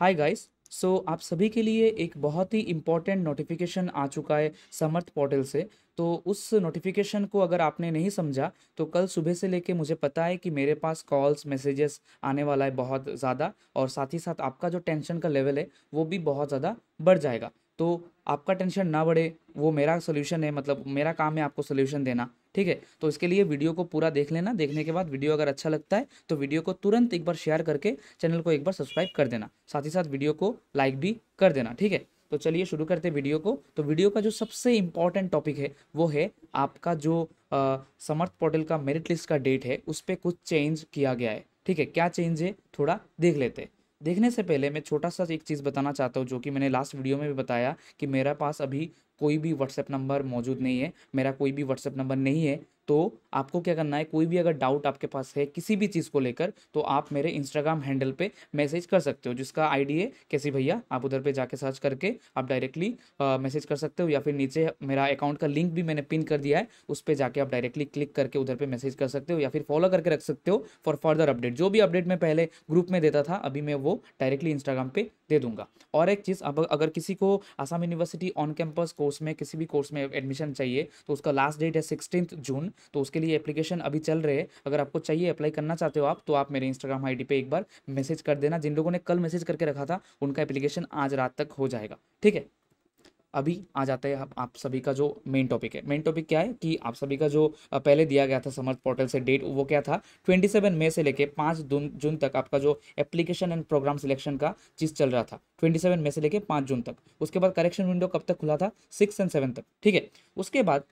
hi guys so आप सभी के लिए एक बहुत ही इम्पॉर्टेंट नोटिफिकेशन आ चुका है समर्थ पोर्टल से तो उस नोटिफिकेशन को अगर आपने नहीं समझा तो कल सुबह से लेके मुझे पता है कि मेरे पास कॉल्स मैसेजेस आने वाला है बहुत ज़्यादा और साथ ही साथ आपका जो टेंशन का लेवल है वो भी बहुत ज़्यादा बढ़ जाएगा तो आपका टेंशन ना बढ़े वो मेरा सोल्यूशन है मतलब मेरा काम है आपको सोल्यूशन देना ठीक है तो इसके लिए वीडियो को पूरा देख लेना देखने के बाद वीडियो अगर अच्छा लगता है तो वीडियो को तुरंत एक बार शेयर करके चैनल को एक बार सब्सक्राइब कर देना साथ ही साथ वीडियो को लाइक भी कर देना ठीक है तो चलिए शुरू करते वीडियो को तो वीडियो का जो सबसे इम्पॉर्टेंट टॉपिक है वो है आपका जो समर्थ पोर्टल का मेरिट लिस्ट का डेट है उस पर कुछ चेंज किया गया है ठीक है क्या चेंज है थोड़ा देख लेते हैं देखने से पहले मैं छोटा सा एक चीज़ बताना चाहता हूँ जो कि मैंने लास्ट वीडियो में भी बताया कि मेरा पास अभी कोई भी व्हाट्सएप नंबर मौजूद नहीं है मेरा कोई भी व्हाट्सएप नंबर नहीं है तो आपको क्या करना है कोई भी अगर डाउट आपके पास है किसी भी चीज़ को लेकर तो आप मेरे इंस्टाग्राम हैंडल पे मैसेज कर सकते हो जिसका आईडी है कैसी भैया आप उधर पे जाके सर्च करके आप डायरेक्टली मैसेज कर सकते हो या फिर नीचे मेरा अकाउंट का लिंक भी मैंने पिन कर दिया है उस पर जाके आप डायरेक्टली क्लिक करके उधर पर मैसेज कर सकते हो या फिर फॉलो करके रख सकते हो फॉर फर्दर अपडेट जो भी अपडेट मैं पहले ग्रुप में देता था अभी मैं वो डायरेक्टली इंस्टाग्राम पर दे दूंगा और एक चीज़ अब अगर किसी को Assam university on campus course में किसी भी कोर्स में एडमिशन चाहिए तो उसका लास्ट डेट है सिक्सटीन जून तो उसके लिए एप्लीकेशन अभी चल रहे हैं अगर आपको चाहिए अप्लाई करना चाहते हो आप तो आप मेरे इंस्टाग्राम आई डी एक बार मैसेज कर देना जिन लोगों ने कल मैसेज करके रखा था उनका एप्लीकेशन आज रात तक हो जाएगा ठीक है अभी आ जाते हैं आप सभी का जो मेन टॉपिक है मेन टॉपिक क्या है कि आप सभी का जो पहले दिया गया था समर्थ पोर्टल से डेट वो क्या था 27 मई से लेके 5 जून तक आपका जो एप्लीकेशन एंड प्रोग्राम सिलेक्शन का चीज़ चल रहा था 27 मई से लेके 5 जून तक उसके बाद करेक्शन विंडो कब तक खुला था सिक्स एंड सेवन तक ठीक है उसके बाद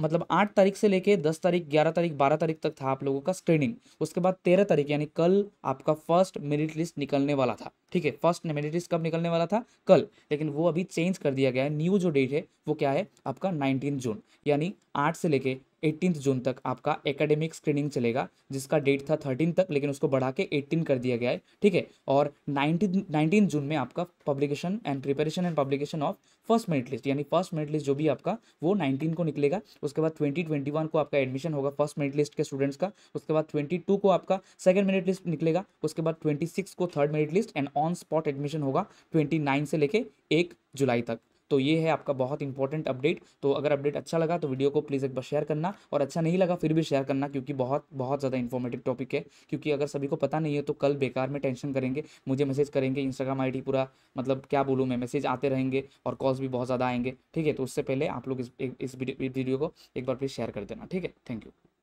मतलब आठ तारीख से लेके दस तारीख ग्यारह तारीख बारह तारीख तक था आप लोगों का स्क्रीनिंग उसके बाद तेरह तारीख यानी कल आपका फर्स्ट मेरिट लिस्ट निकलने वाला था ठीक है फर्स्ट मेरिट लिस्ट कब निकलने वाला था कल लेकिन वो अभी चेंज कर दिया गया है न्यू जो डेट है वो क्या है आपका नाइनटीन जून यानी आठ से लेके एट्टीन जून तक आपका एकेडमिक स्क्रीनिंग चलेगा जिसका डेट था थर्टीन तक लेकिन उसको बढ़ा के एट्टीन कर दिया गया है ठीक है और नाइनटीन नाइनटीन जून में आपका publication and preparation and publication of first merit list यानी फर्स्ट मेरिट लिस्ट जो भी आपका वो नाइनटीन को निकलेगा उसके बाद ट्वेंटी ट्वेंटी वन को आपका एडमिशन होगा फर्स्ट मेरिट लिस्ट के स्टूडेंट्स का उसके बाद ट्वेंटी टू को आपका सेकेंड मेरिट लिस्ट निकलेगा उसके बाद ट्वेंटी सिक्स को third merit list and on spot admission होगा ट्वेंटी नाइन से लेके एक जुलाई तक तो ये है आपका बहुत इंपॉर्टेंट अपडेट तो अगर अपडेट अच्छा लगा तो वीडियो को प्लीज़ एक बार शेयर करना और अच्छा नहीं लगा फिर भी शेयर करना क्योंकि बहुत बहुत ज़्यादा इन्फॉर्मेटिव टॉपिक है क्योंकि अगर सभी को पता नहीं है तो कल बेकार में टेंशन करेंगे मुझे मैसेज करेंगे इंस्टाग्राम आई पूरा मतलब क्या बोलूँ मैं मैसेज आते रहेंगे और कॉल्स भी बहुत ज़्यादा आएंगे ठीक है तो उससे पहले आप लोग इस वीडियो को एक बार प्लीज़ शेयर कर देना ठीक है थैंक यू